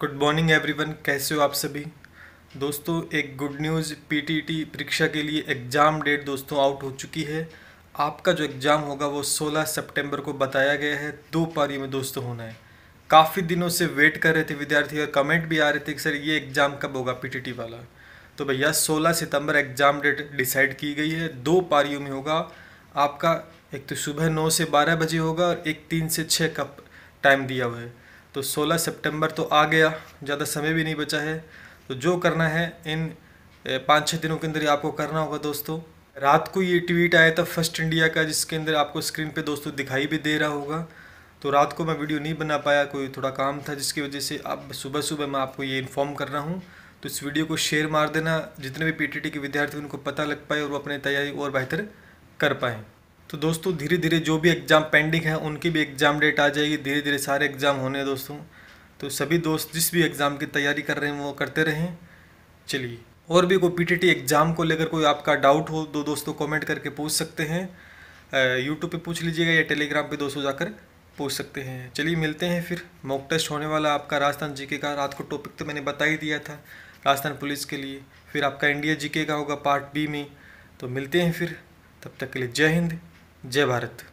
good morning everyone कैसे हो आप सभी दोस्तों एक गुड न्यूज़ पीटीटी परीक्षा के लिए एग्ज़ाम डेट दोस्तों आउट हो चुकी है आपका जो एग्ज़ाम होगा वो 16 सितंबर को बताया गया है दो पारी में दोस्तों होना है काफ़ी दिनों से वेट कर रहे थे विद्यार्थी और कमेंट भी आ रहे थे कि सर ये एग्ज़ाम कब होगा पी वाला तो भैया सोलह सितम्बर एग्ज़ाम डेट डिसाइड की गई है दो पारियों में होगा आपका एक तो सुबह नौ से बारह बजे होगा और एक तीन से छः का टाइम दिया हुआ है तो 16 सितंबर तो आ गया ज़्यादा समय भी नहीं बचा है तो जो करना है इन पाँच छः दिनों के अंदर आपको करना होगा दोस्तों रात को ये ट्वीट आया था फर्स्ट इंडिया का जिसके अंदर आपको स्क्रीन पे दोस्तों दिखाई भी दे रहा होगा तो रात को मैं वीडियो नहीं बना पाया कोई थोड़ा काम था जिसकी वजह से अब सुबह सुबह मैं आपको ये इन्फॉर्म कर रहा हूँ तो इस वीडियो को शेयर मार देना जितने भी पी के विद्यार्थी उनको पता लग पाए और वो अपनी तैयारी और बेहतर कर पाएँ तो दोस्तों धीरे धीरे जो भी एग्ज़ाम पेंडिंग है उनकी भी एग्ज़ाम डेट आ जाएगी धीरे धीरे सारे एग्ज़ाम होने हैं दोस्तों तो सभी दोस्त जिस भी एग्ज़ाम की तैयारी कर रहे हैं वो करते रहें चलिए और भी कोई पीटीटी एग्ज़ाम को लेकर कोई आपका डाउट हो तो दोस्तों कमेंट करके पूछ सकते हैं यूट्यूब पे पूछ लीजिएगा या टेलीग्राम पे दोस्तों जाकर पूछ सकते हैं चलिए मिलते हैं फिर मॉक टेस्ट होने वाला आपका राजस्थान जीके का रात को टॉपिक तो मैंने बता ही दिया था राजस्थान पुलिस के लिए फिर आपका इंडिया जी का होगा पार्ट बी में तो मिलते हैं फिर तब तक के लिए जय हिंद जय भारत